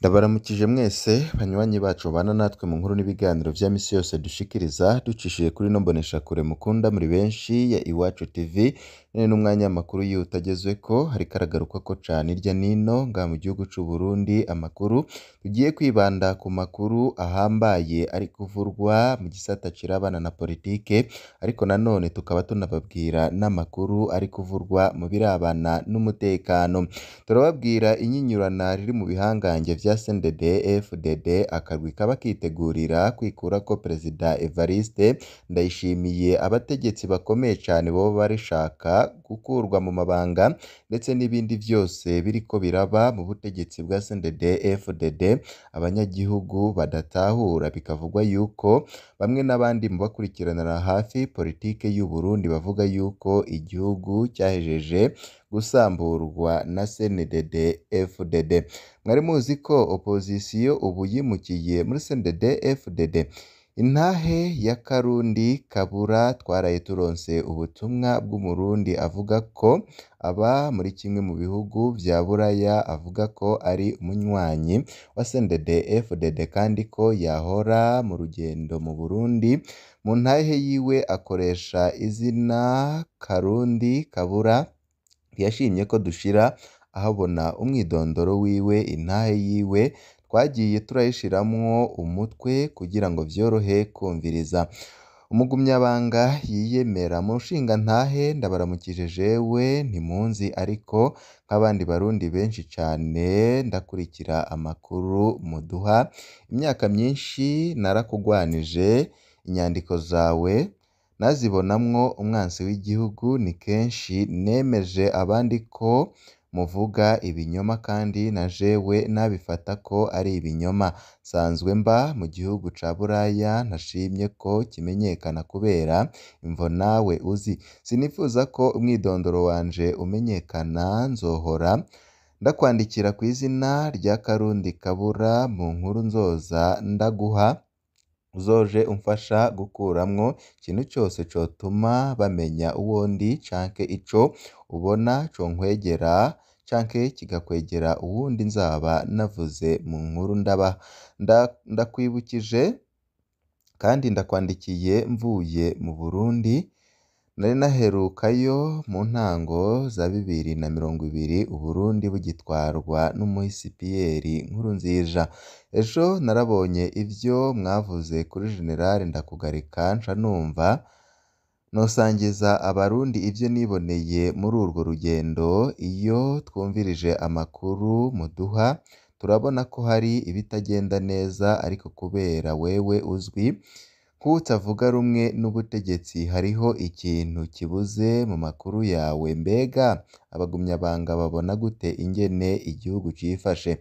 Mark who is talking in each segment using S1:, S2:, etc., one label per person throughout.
S1: Ndabaramukije mwese banywanyi bacu bana natwe mu nkuru n'ibiganiro bya minsi yose dushikiriza ducishije kuri ino kure mukunda muri benshi ya Iwacu TV nyine n'umwanya amakuru yihuta ageze ko ariko aragaruka ko cyane hirya n'ino ngaha mu gihugu cy'u Burundi amakuru tugiye kwibanda ku makuru ahambaye ari kuvurwa mu gisata kirabana na politike ariko nanone tukaba tunababwira n'amakuru ari kuvurwa mu birabana n'umutekano turababwira inyinyurana riri mu bihangange bya CNDD FDD akarwi kaba kitegurira kwikura ko Perezida Evariste Ndayishimiye abategetsi bakomeye cyane bo barishaka gukurwa mu mabanga ndetse n'ibindi byose biriko biraba mu butegetsi bwa CNDD-FDD abanyagihugu badatahura bikavugwa yuko bamwe n'abandi mu bakurikiranira hafi politike y'u Burundi bavuga yuko igihugu cyahejeje gusamburwa na CNDD-FDD mwari muzi ko opozisiyo ubu yimukiye muri CNDD-FDD Intahe ya Karundi Kabura twaraye turonse ubutumwa bw'Umurundi avuga ko aba muri kimwe mu bihugu bya Buraya avuga ko ari umunywanyi wa CNDD-FDD kandi ko yahora mu rugendo mu Burundi, mu ntahe yiwe akoresha izina Karundi Kabura yashimye ko dushira ahabona umwidondoro wiwe, intahe yiwe twagiye turayishiramwo umutwe kugira ngo byorohe kumviriza umugumyabanga yiyemera mu mushingantahe ndabaramukijije we ntimunzi ariko nk'abandi barundi benshi cyane ndakurikira amakuru muduha imyaka myinshi narakugwanije inyandiko zawe nazibonamwo umwanzi w'igihugu ni kenshi nemeje abandi ko muvuga ibinyoma kandi na jewe ntabifata ko ari ibinyoma nsanzwe mba mu gihugu ca Buraya ntashimye ko kimenyekana kubera imvo nawe uzi sinifuza ko umwidondoro wanje umenyekana nzohora ndakwandikira ku izina rya Karundi Kabura mu nkuru nzoza ndaguha uzoje umfasha gukuramwo ikintu cyose cyotuma bamenya uwo ndi canke ico ubona conkwegera canke kigakwegera uwundi nzaba navuze mu nkuru ndaba ndakwibukije kandi ndakwandikiye mvuye mu Burundi nari naherukayo mu ntango za bibiri na mirongo ibiri u Burundi bugitwarwa n'umuhisipiyeri Nkurunziza ejo narabonye ibyo mwavuze kuri General Ndakugarika nca numva nosangiza abarundi ibyo niboneye muri urwo rugendo iyo twumvirije amakuru muduha turabona ko hari ibitagenda neza ariko kubera wewe uzwi nk'utavuga rumwe n'ubutegetsi hariho ikintu kibuze mu makuru yawe mbega abagumyabanga babona gute ingene igihugu cyifashe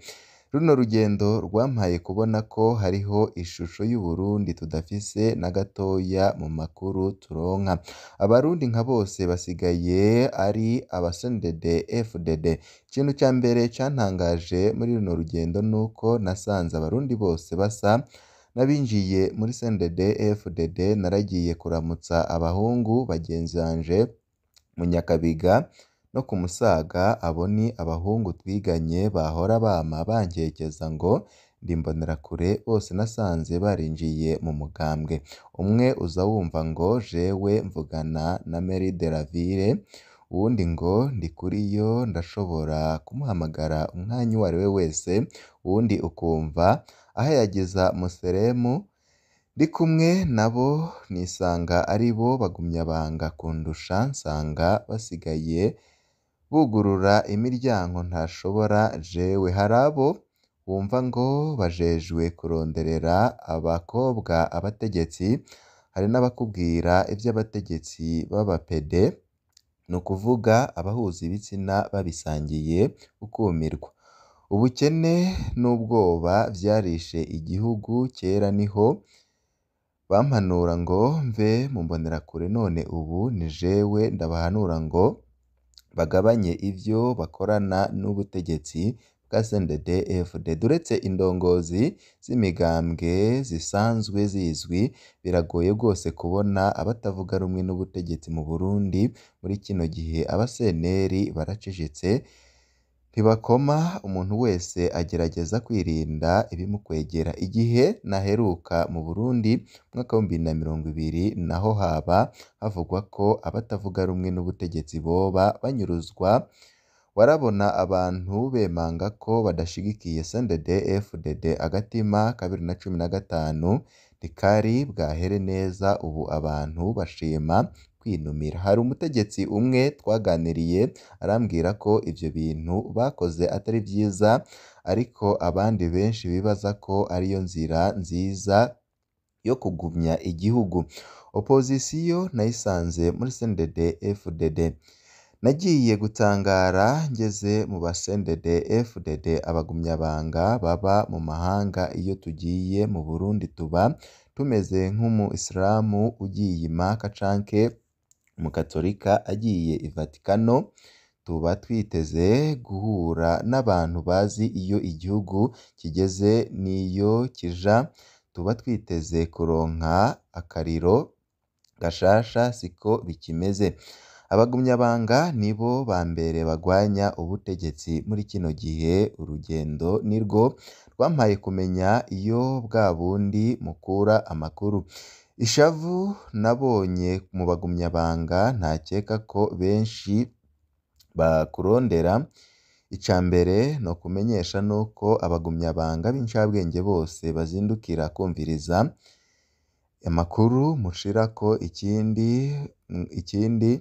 S1: runo rugendo rwampaye kubona ko hariho ishusho y'Uburundi tudafise na gatoya mu makuru turonka abarundi nka bose basigaye ari abasended FDD ikintu cya mbere cantangaje muri runo rugendo nuko nasanze abarundi bose basa n'abinjiye muri sendede FDD naragiye kuramutsa abahungu bagenzi banjye mu Nyakabiga no ku Musaga abo ni abahungu twiganye bahora bama bankekeza ngo ndi imbonerakure bose nasanze barinjiye mu mugambwe, umwe uza wumva ngo jewe mvugana na Mary Dellaville ubundi ngo ndi kuri yo ndashobora kumuhamagara umwanya uwo ari we wese, ubundi ukumva yageza museremu, ndi kumwe nabo nisanga ari bo bagumya banga kundusha, nsanga basigaye bugurura imiryango ntashobora jewe, hari abo wumva ngo bajejwe kuronderera abakobwa abategetsi, hari n'abakubwira iby'abategetsi b'abapede ni ukuvuga abahuza ibitsina babisangiye ukumirwa. Ubukene n'ubwoba byarishe igihugu kera niho, bampanura ngo mve mu mbonerakure none ubu ni jewe ndabahanura ngo bagabanye ibyo bakorana n'ubutegetsi ksndd duretse indongozi z'imigambwe zisanzwe zizwi biragoye rwose kubona abatavuga rumwe n'ubutegetsi mu Burundi muri kino gihe abasenteri baracecetse ntibakoma umuntu wese agerageza kwirinda ibimukwegera igihe naheruka mu Burundi mwaka w'ibihumbi bibiri na mirongo ibiri naho haba havugwa ko abatavuga rumwe n'ubutegetsi boba banyuruzwa barabona abantu bemanga ko badashyigikiye CNDD-FDD agatima kabiri na cumi na gatanu ntikari bwahere neza ubu abantu bashima kwinumira hari umutegetsi umwe twaganiriye arambwira ko ibyo bintu bakoze atari byiza ariko abandi benshi bibaza ko ariyo nzira nziza yo kugumya igihugu opozisiyo nayisanze muri CNDD-FDD nagiye gutangara ngeze mu basendede FDD abagumyabanga baba mu mahanga iyo tugiye mu Burundi tuba tumeze nk'umu Isilamu ugiye i Maka canke agiye i Vatikano tuba twiteze guhura n'abantu bazi iyo igihugu kigeze n'iyo kija tuba twiteze kuronka akariro gashasha siko bikimeze Abagumyabanga ni bo ba mbere barwanya ubutegetsi muri kino gihe, urugendo ni rwo rwampaye kumenya iyo bwa bundi mukura amakuru. Ishavu nabonye mu bagumyabanga ntakeka ko benshi bakurondera, icya mbere ni ukumenyesha nuko abagumyabanga b'inshabwenge bose bazindukira kumviriza amakuru ko ikindi, ikindi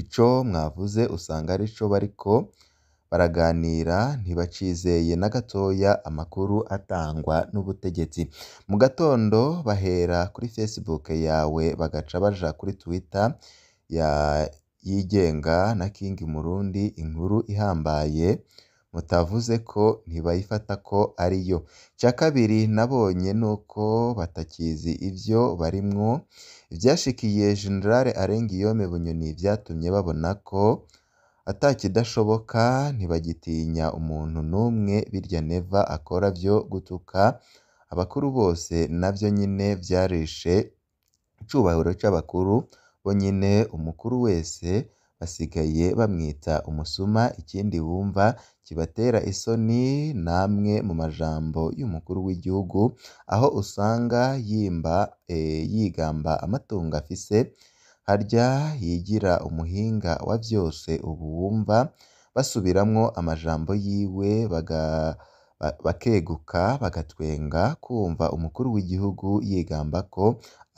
S1: ico mwavuze usanga ari arico bariko baraganira ntibacizeye na gatoya amakuru atangwa n'ubutegetsi mu gatondo bahera kuri facebook yawe bagaca baja kuri twitter ya yigenga na king murundi inkuru ihambaye mutavuze ko ntibayifata ko ariyo icya kabiri nabonye uko batakizi ibyo barimwo Ibyashikiye Jenerali Alain Guillaume Bunyoni byatumye babona ko atakidashoboka ntibagitinya umuntu n'umwe birya Neva akora byo gutuka abakuru bose nabyo nyine byarishe icyubahiro cy'abakuru bo nyine umukuru wese basigaye bamwita umusuma ikindi wumva kibatera isoni namwe mu majambo y'umukuru w'igihugu aho usanga yimba eh, yigamba amatungo afise harya yigira umuhinga wa byose ubu bumva basubiramwo amajambo yiwe bakeguka bagatwenga kumva umukuru w'igihugu yigamba ko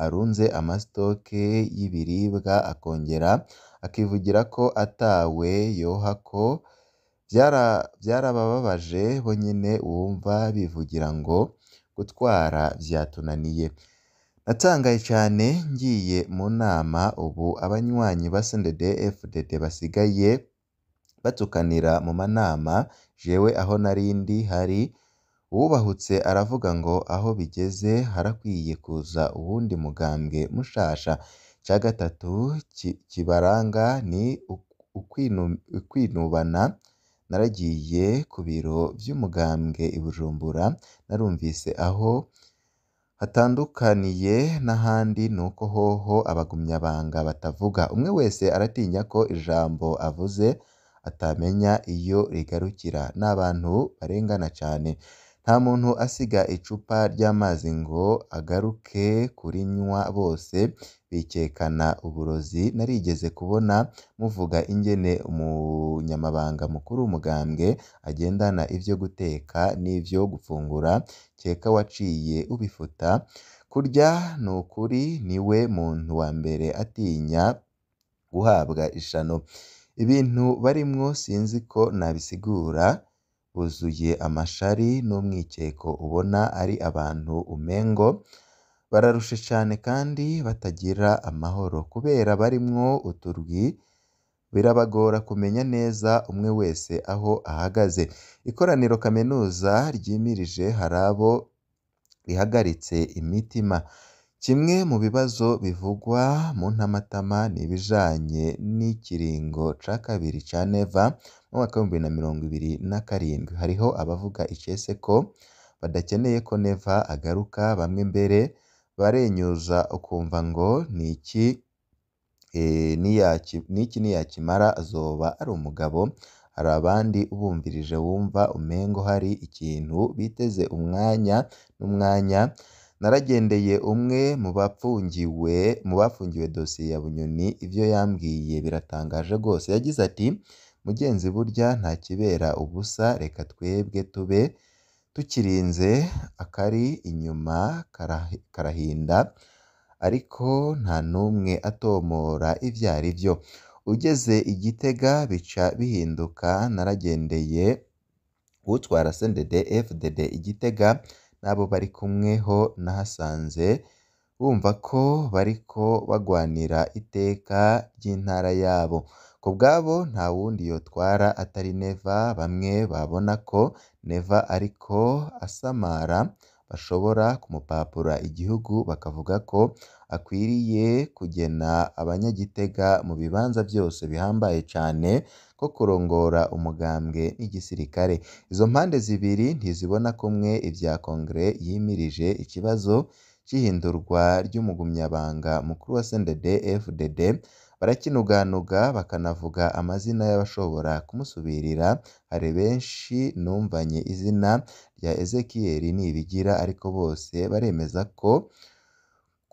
S1: arunze amasitoke y'ibiribwa akongera akivugira ko atawe yoha ko byarababaje bo nyine wumva bivugira ngo gutwara byatunaniye, natangaye cyane ngiye mu nama ubu abanywanyi ba CNDD-FDD basigaye batukanira mu manama, jewe aho narindi hari Uwubahutse aravuga ngo aho bigeze harakwiye kuza uwundi mugambwe mushasha, cya gatatu kibaranga ni ukwinubana, naragiye ku biro by’umugambwe i Bujumbura narumvise aho hatandukaniye n'ahandi nuko hoho abagumyabanga batavuga, umwe wese aratinya ko ijambo avuze atamenya iyo rigarukira, n'abantu barengana cyane. nta muntu asiga icupa ry'amazi ngo agaruke kurinywa bose bikekana uburozi narigeze kubona muvuga ingene umunyamabanga mukuru umugambwe agendana ibyo guteka n'ibyo gufungura keka waciye ubifuta kurya nukuri niwe muntu wa mbere atinya guhabwa ishano ibintu barimwo sinzi ko nabisigura buzuye amashari n'umwikeko ubona ari abantu umengo bararushe cyane kandi batagira amahoro kubera barimwo uturwi birabagora kumenya neza umwe wese aho ahagaze. Ikoraniro kaminuza ryimirije hari abo rihagaritse imitima. Kimwe mu bibazo bivugwa mu ntamatama ni ibijyanye n'ikiringo cya kabiri cya neva mu mwaka w'ibihumbi bibiri na mirongo ibiri na karindwi, hariho abavuga ikese ko badakeneye ko neva agaruka, bamwe mbere barenyuza ukumva ngo ni iki e, niyakimara azoba ari umugabo, hari abandi ubumvirije wumva umengo hari ikintu biteze umwanya n'umwanya. naragendeye umwe mu bapfungiwe, mu bafungiwe dosiye ya Bunyoni ibyo yambwiye biratangaje rwose yagize ati mugenzi burya nta kibera ubusa reka twebwe tube tukirinze akari inyuma karahinda ariko nta n'umwe atomora ibyo ari byo ugeze igitega bica bihinduka naragendeye utwara sendede fdd igitega n'abo bari kumweho nahasanze bumva ko bariko bagwanira iteka ry'intara yabo ku bwabo nta wundi yotwara atari Neva bamwe babona ko Neva ariko asamara bashobora kumupapura igihugu bakavuga ko akwiriye kugena abanyagitega mu bibanza byose bihambaye cyane. ko kurongora umugambwe n'igisirikare izo mpande zibiri ntizibona kumwe ibya Kongere yimirije ikibazo cy'ihindurwa ry'Umunyamabanga Mukuru wa CNDD FDD barakinuganuga bakanavuga amazina y'abashobora kumusubirira hari benshi numvanye izina rya Ezekiel Nibigira ariko bose baremeza ko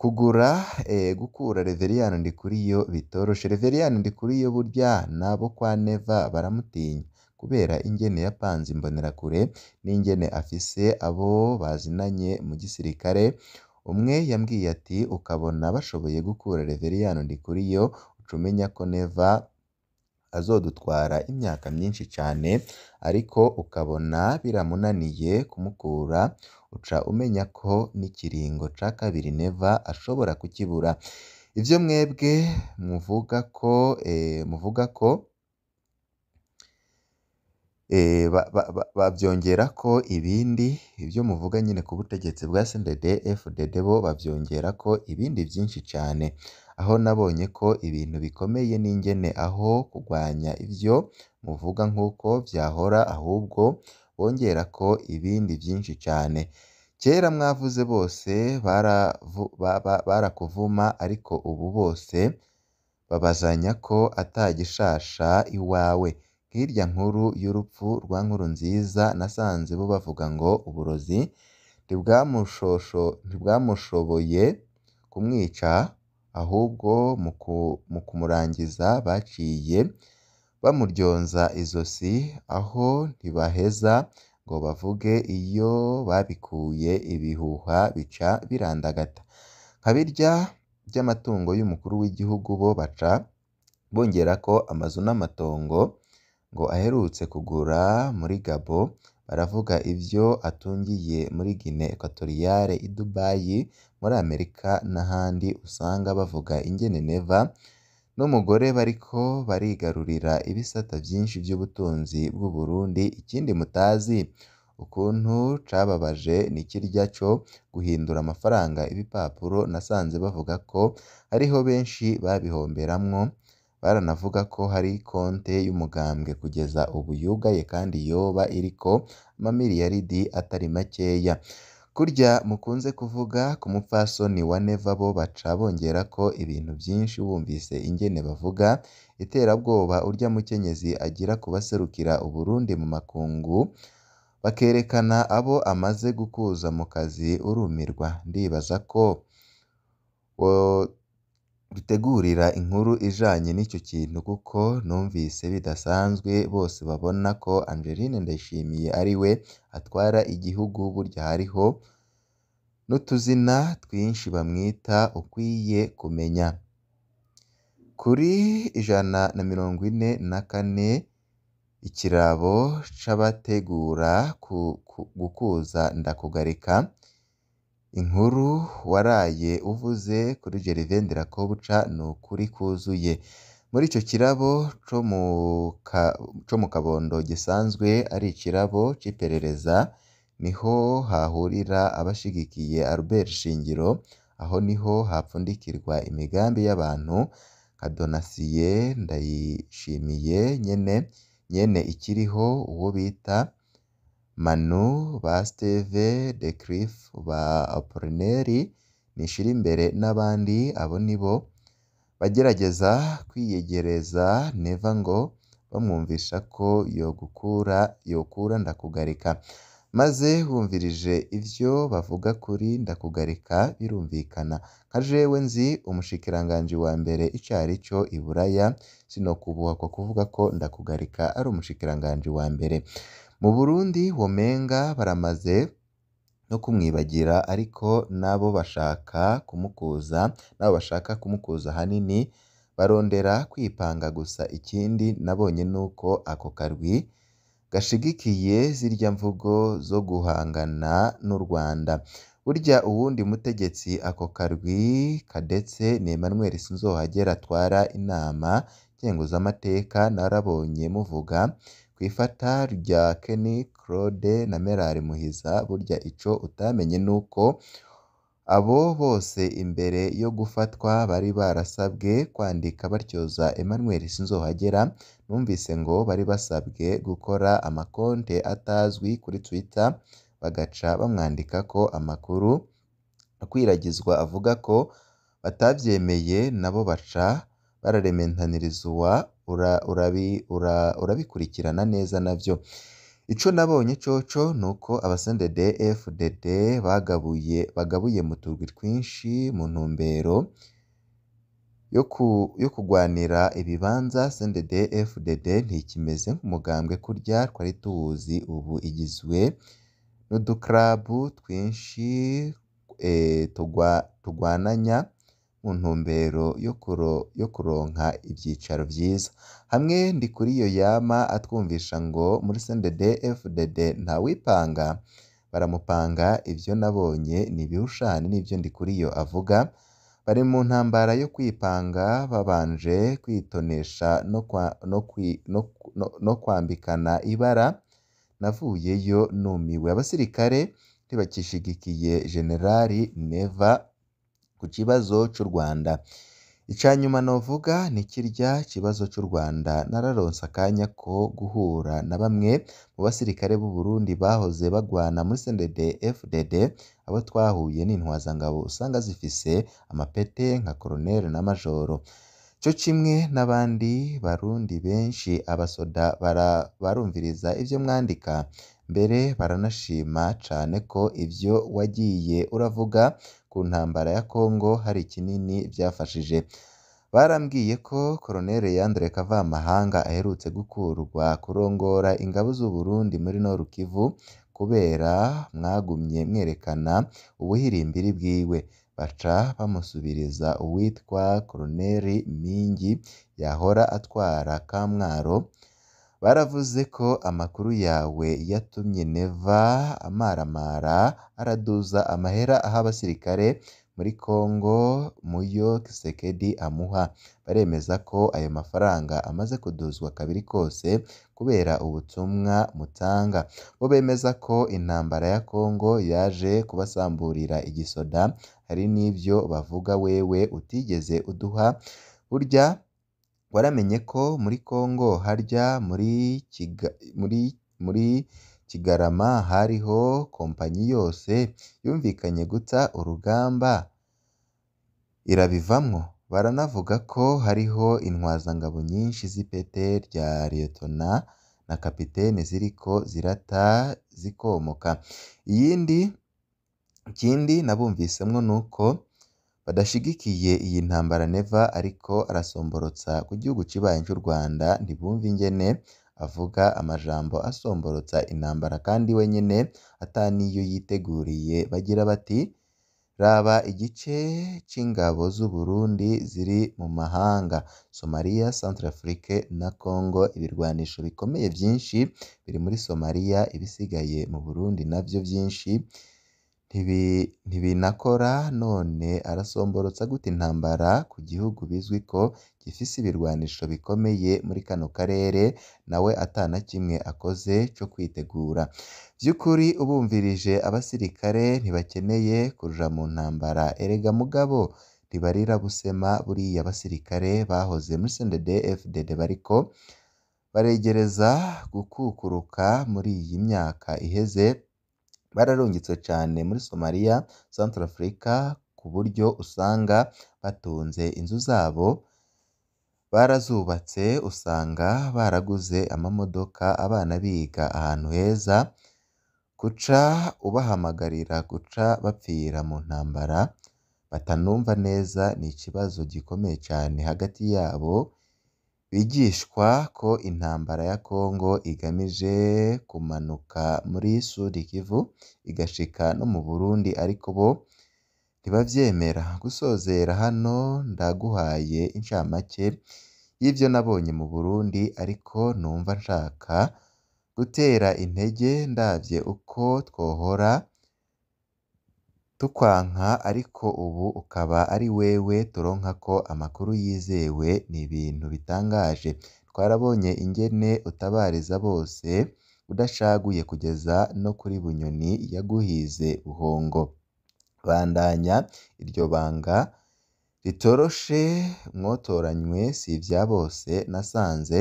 S1: kugura eh, gukura Reveriyani yo bitoroshe, Reveriyani yo burya n'abo kwa Neva baramutinya kubera ingene yapanze imbonerakure n'ingene afise abo bazinanye mu gisirikare, umwe yambwiye ati ukabona bashoboye gukura Reveriyani kuri yo umenya ko Neva azodutwara imyaka myinshi cyane ariko ukabona biramunaniye kumukura, uca umenya ko n'ikiringo cya kabiri neva ashobora kukibura. Ibyo mwebwe muvuga ko eh, muvuga ko eh, babyongera ko ibindi ibyo muvuga nyine ku butegetsi bwa CNDD-FDD bo babyongera ko ibindi byinshi cyane. aho nabonye ko ibintu bikomeye n'ingene aho kurwanya ibyo muvuga nk'uko byahora ahubwo ko ibindi byinshi cyane, kera mwavuze bose barakuvuma ariko ubu bose babazanya ko atagishasha iwawe, hirya nkuru y'urupfu rwa Nkuru nziza nasanze bo bavuga ngo uburozi ntibwamushoboye kumwica ahubwo mu kumurangiza baciye bamuryonza izosi, aho ntibaheza ngo bavuge iyo babikuye ibihuha bica birandagata, nka by'amatungo y'umukuru w'igihugu bo baca bongera ko amazu n'amatongo ngo aherutse kugura muri Gabo, baravuga ibyo atungiye muri Guinée Equatoriale, i Dubai, muri Amerika n'ahandi usanga bavuga ingeneneva n'umugore bariko barigarurira ibisata byinshi by'ubutunzi bw'u Burundi, ikindi mutazi ukuntu cababaje ni kirya cyo guhindura amafaranga ibipapuro nasanze bavuga ko ariho benshi babihomberamwo baranavuga ko hari konte y'umugambwe kugeza ubu yugaye kandi yoba iriko amamiliyaridi atari makeya kurya mukunze kuvuga ku mupfasoni wa Neva bo baca bongera ko ibintu byinshi bumvise ingene bavuga iterabwoba urya mukenyezi agira kubaserukira baserukira u Burundi mu makungu bakerekana abo amaze gukuza mu kazi urumirwa ndibaza ko dutegurira inkuru ijyanye n'icyo kintu kuko numvise bidasanzwe bose babona ko Angeline Ndayishimiye ari we atwara igihugu burya hariho n'utuzina twinshi bamwita ukwiye kumenya kuri ijana na mirongo ine na kane ikirabo c'abategura gukuza ndakugarika Inkuru waraye uvuze kuri Gervain Ndirakobuca ni ukuri kuzuye. Muri icyo kirabo cyo mu Kabondo gisanzwe ari ikirabo cy'iperereza, niho hahurira abashigikiye Albert Shingiro, aho niho hapfundikirwa imigambi y'abantu nka Donatien Ndayishimiye nyene ikiriho uwo bita Manu, ba Steve de Cliff, ba Apolineri Nishirimbere n'abandi, abo ni bo bagerageza kwiyegereza Neva ngo bamwumvisha ko yogukura yokura Ndakugarika, maze bumvirije ibyo bavuga kuri Ndakugarika birumvikana nka jewe nzi umushikiranganji wa mbere ari cyo i Buraya sinokubuhakwa kuvuga ko Ndakugarika ari umushikiranganji wa mbere Mu Burundi Wamenga baramaze no kumwibagira ariko n'abo bashaka kumukuza n'abo bashaka kumukuza ahanini barondera kwipanga gusa ikindi nabonye nuko ako karwi gashigikiye zirya mvugo zo guhangana n'u Rwanda burya uwundi mutegetsi ako karwi kadetse ni Emmanuel Sinzohagera atwara inama ngenguzamateka narabonye muvuga Ku ifata rya Kenny Claude na Merali Muhiza burya ico utamenye nuko abo bose imbere yo gufatwa bari barasabwe kwandika batyoza Emmanuel Sinzohagera numvise ngo bari basabwe gukora amakonte atazwi kuri Twitter bagaca bamwandika ko amakuru akwiragizwa avuga ko batabyemeye nabo baca bararementanirizwa urabikurikirana neza nabyo icyo nabonye coco ni uko abasendede FDD bagabuye bagabuye mu turwi twinshi mu ntumbero yo kugwanira ibibanza sendede FDD ntikimeze nk'umugambwe kurya twari tuwuzi ubu igizwe n'udukarabu twinshi eh, tugwananya mu ntumbero yo yo kuronka ibyicaro byiza hamwe ndi kuri iyo yama atwumvisha ngo muri sendede FDD ntawipanga baramupanga ibyo nabonye ni ibihushane n'ibyo ndi kuri yo avuga bari mu ntambara yo kwipanga babanje kwitonesha no kwa no no kwi kwambikana ibara navuyeyo numiwe abasirikare ntibakishigikiye General Neva ku kibazo cy'u Rwanda icya nyuma navuga ni kirya kibazo cy'u Rwanda nararonse akanya ko guhura na bamwe mu basirikare b'u Burundi bahoze bagwana muri sendede FDD abo twahuye n'intwazangabo usanga zifise amapete nka Colonel na Majoro cyo kimwe n'abandi barundi benshi abasoda barumviriza ibyo mwandika mbere baranashima cyane ko ibyo wagiye uravuga ku ntambara ya Congo hari ikinini byafashije barambwiye ko Colonel Leandre Kavamahanga aherutse gukurwa kurongora ingabo z'u Burundi muri Nord kubera mwagumye mwerekana ubuhirimbiri bwiwe baca bamusubiriza uwitwa Colonel Mingi yahora atwara Kamwaro Baravuze ko amakuru yawe yatumye Neva amaramara araduza amahera aha abasirikare muri Congo muyo Kisekedi amuha baremeza ko ayo mafaranga amaze kuduzwa kabiri kose kubera ubutumwa mutanga bo bemeza ko intambara ya Congo yaje kubasamburira igisoda hari n'ibyo bavuga wewe utigeze uduha burya waramenye ko muri Congo harya muri Kigarama hariho kompanyi yose yumvikanye guta urugamba irabivamo baranavuga ko hariho intwazangabo nyinshi z’ipete rya Liyetona na Kapiteni ziriko zirata zikomoka ikindi nabumvisemwo nuko badashyigikiye iyi ntambara neva ariko arasomborotsa ku gihugu kibanyi cy'u Rwanda ntibumva ingene avuga amajambo asomborotsa intambara kandi wenyine nyene yiteguriye bagira bati Raba igice cy’ingabo z'u Burundi ziri mu mahanga Somalia, Centrafrique na Congo ibirwanisho bikomeye byinshi biri muri Somalia ibisigaye mu Burundi navyo byinshi, ntibinakora none arasomborotsa gute intambara ku gihugu bizwi ko gifise ibirwanisho bikomeye muri kano karere nawe atana kimwe akoze cyo kwitegura by’ukuri ubumvirije abasirikare ntibakeneye kuja mu ntambara erega mugabo ribarira busema buriya abasirikare bahoze muri CNDD-FDD bariko baregereza gukukuruka muri iyi myaka iheze bararungitse cyane muri Somalia, Central Africa ku buryo usanga batunze inzu zabo, barazubatse usanga baraguze amamodoka abana biga ahantu heza, guca ubahamagarira guca bapfira mu ntambara batanumva neza ni ikibazo gikomeye cyane hagati yabo. bigishwa ko intambara ya Congo igamije kumanuka muri Sudi Kivu igashika no mu Burundi ariko bo ntibabyemera, gusozera hano ndaguhaye incamake y'ibyo nabonye mu Burundi ariko numva nshaka gutera intege ndabye uko twohora tukwanka ariko ubu ukaba ari wewe turonka ko amakuru yizewe ni ibintu bitangaje twarabonye ingene utabariza bose udashaguye kugeza no kuri Bunyoni yaguhize Buhongo bandanya iryo banga ritoroshe mwotoranywe si ibya bose nasanze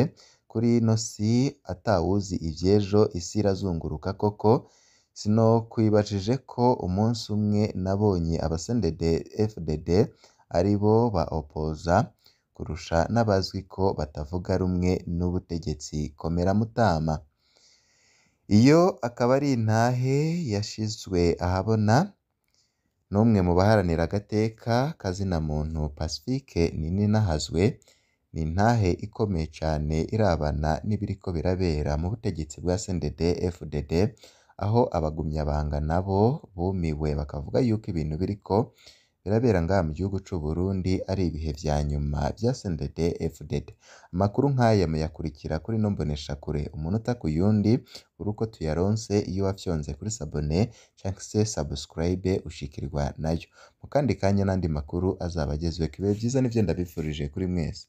S1: kuri ino si atawuzi iby’ejo isi irazunguruka koko Sinokwibajije ko umunsi umwe nabonye abasendede FDD ari bo baopoza kurusha n'abazwi ko batavuga rumwe n'ubutegetsi komera Mutama. Iyo akaba ari intahe yashizwe ahabona n'umwe mu baharanira agateka k'azinamuntu Pacifique nahazwe ni intahe ikomeye cyane irabana n'ibiriko birabera mu butegetsi bwa sendede FDD aho abagumyabanga nabo bumiwe bakavuga yuko ibintu biriko birabera ngaha mu gihugu cyu Burundi ari ibihe bya nyuma vya CNDD FDD amakuru nkaya muyakurikira kuri no mboneshakure umunota ku yundi uruko tuyaronse iyo wafyonze kuri sabone canke se subscribe ushikirwa nayo mu kandi kanya n'andi makuru azaba agezweko ibihe vyiza nivyo ndabifurije kuri mwese